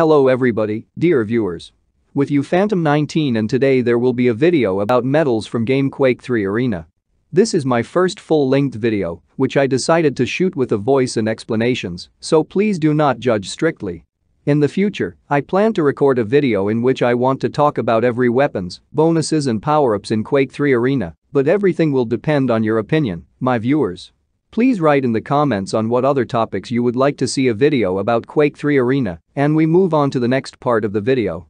Hello everybody, dear viewers. With you Phantom 19 and today there will be a video about medals from Game Quake 3 Arena. This is my first full-length video, which I decided to shoot with a voice and explanations, so please do not judge strictly. In the future, I plan to record a video in which I want to talk about every weapons, bonuses and power-ups in Quake 3 Arena, but everything will depend on your opinion, my viewers. Please write in the comments on what other topics you would like to see a video about Quake 3 Arena, and we move on to the next part of the video.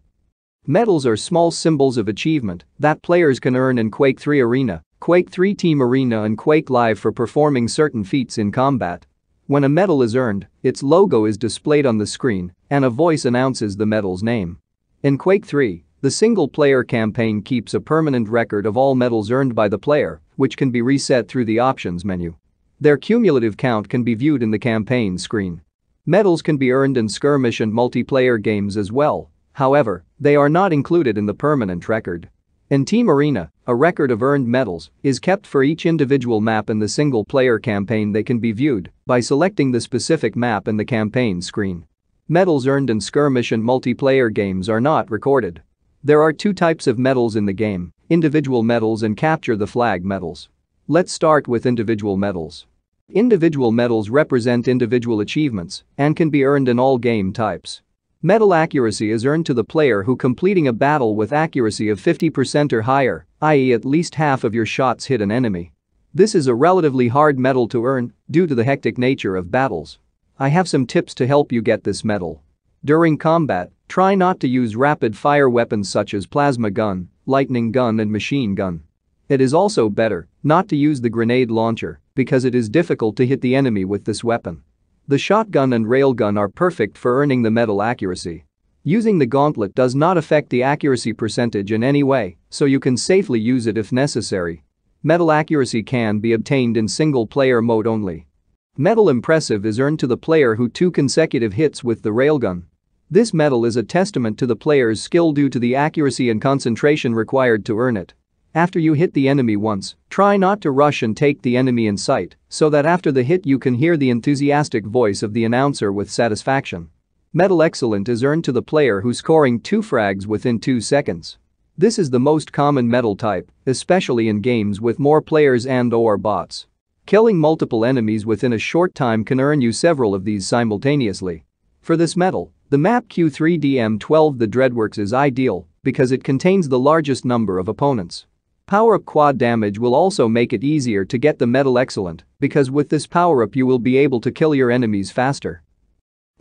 Medals are small symbols of achievement that players can earn in Quake 3 Arena, Quake 3 Team Arena and Quake Live for performing certain feats in combat. When a medal is earned, its logo is displayed on the screen and a voice announces the medal's name. In Quake 3, the single-player campaign keeps a permanent record of all medals earned by the player, which can be reset through the options menu. Their cumulative count can be viewed in the campaign screen. Medals can be earned in skirmish and multiplayer games as well, however, they are not included in the permanent record. In Team Arena, a record of earned medals is kept for each individual map in the single-player campaign they can be viewed by selecting the specific map in the campaign screen. Medals earned in skirmish and multiplayer games are not recorded. There are two types of medals in the game, individual medals and capture the flag medals. Let's start with individual medals. Individual medals represent individual achievements and can be earned in all game types. Medal accuracy is earned to the player who completing a battle with accuracy of 50% or higher, i.e. at least half of your shots hit an enemy. This is a relatively hard medal to earn due to the hectic nature of battles. I have some tips to help you get this medal. During combat, try not to use rapid-fire weapons such as plasma gun, lightning gun and machine gun. It is also better not to use the grenade launcher because it is difficult to hit the enemy with this weapon. The shotgun and railgun are perfect for earning the metal accuracy. Using the gauntlet does not affect the accuracy percentage in any way, so you can safely use it if necessary. Metal accuracy can be obtained in single-player mode only. Metal impressive is earned to the player who two consecutive hits with the railgun. This medal is a testament to the player's skill due to the accuracy and concentration required to earn it. After you hit the enemy once, try not to rush and take the enemy in sight so that after the hit you can hear the enthusiastic voice of the announcer with satisfaction. Medal Excellent is earned to the player who's scoring two frags within two seconds. This is the most common medal type, especially in games with more players and or bots. Killing multiple enemies within a short time can earn you several of these simultaneously. For this medal, the map Q3DM12 The Dreadworks is ideal because it contains the largest number of opponents. Power up quad damage will also make it easier to get the metal excellent, because with this power up you will be able to kill your enemies faster.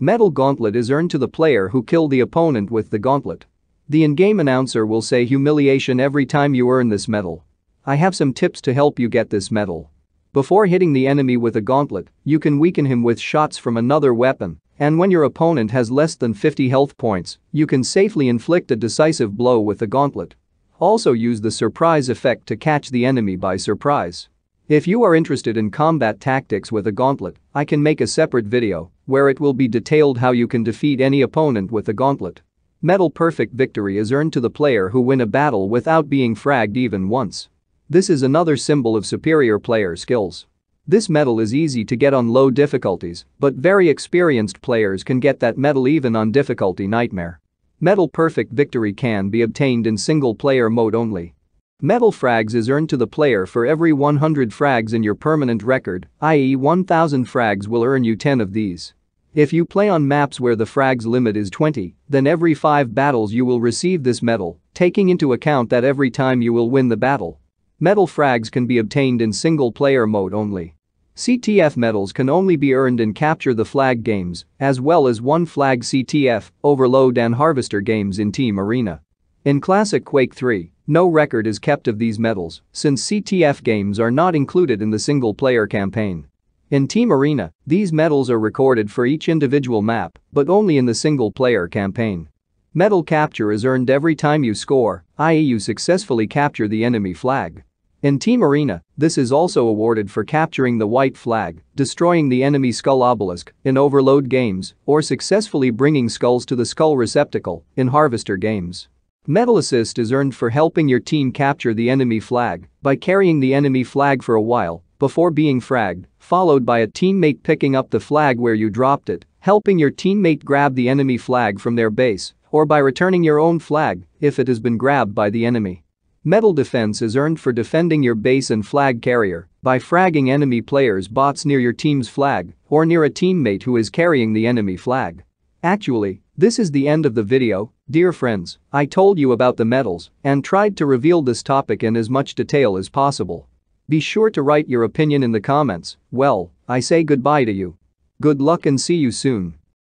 Metal Gauntlet is earned to the player who killed the opponent with the gauntlet. The in-game announcer will say humiliation every time you earn this medal. I have some tips to help you get this medal. Before hitting the enemy with a gauntlet, you can weaken him with shots from another weapon, and when your opponent has less than 50 health points, you can safely inflict a decisive blow with the gauntlet. Also use the surprise effect to catch the enemy by surprise. If you are interested in combat tactics with a gauntlet, I can make a separate video where it will be detailed how you can defeat any opponent with a gauntlet. Medal Perfect Victory is earned to the player who win a battle without being fragged even once. This is another symbol of superior player skills. This medal is easy to get on low difficulties, but very experienced players can get that medal even on difficulty nightmare. Metal Perfect victory can be obtained in single-player mode only. Metal frags is earned to the player for every 100 frags in your permanent record, i.e. 1000 frags will earn you 10 of these. If you play on maps where the frags limit is 20, then every 5 battles you will receive this medal, taking into account that every time you will win the battle. Metal frags can be obtained in single-player mode only. CTF medals can only be earned in capture the flag games, as well as one flag CTF, overload and harvester games in Team Arena. In Classic Quake 3, no record is kept of these medals since CTF games are not included in the single-player campaign. In Team Arena, these medals are recorded for each individual map, but only in the single-player campaign. Medal capture is earned every time you score, i.e. you successfully capture the enemy flag. In Team Arena, this is also awarded for capturing the white flag, destroying the enemy skull obelisk in overload games, or successfully bringing skulls to the skull receptacle in harvester games. Medal assist is earned for helping your team capture the enemy flag by carrying the enemy flag for a while before being fragged, followed by a teammate picking up the flag where you dropped it, helping your teammate grab the enemy flag from their base, or by returning your own flag if it has been grabbed by the enemy. Metal defense is earned for defending your base and flag carrier by fragging enemy players' bots near your team's flag or near a teammate who is carrying the enemy flag. Actually, this is the end of the video, dear friends, I told you about the medals and tried to reveal this topic in as much detail as possible. Be sure to write your opinion in the comments, well, I say goodbye to you. Good luck and see you soon.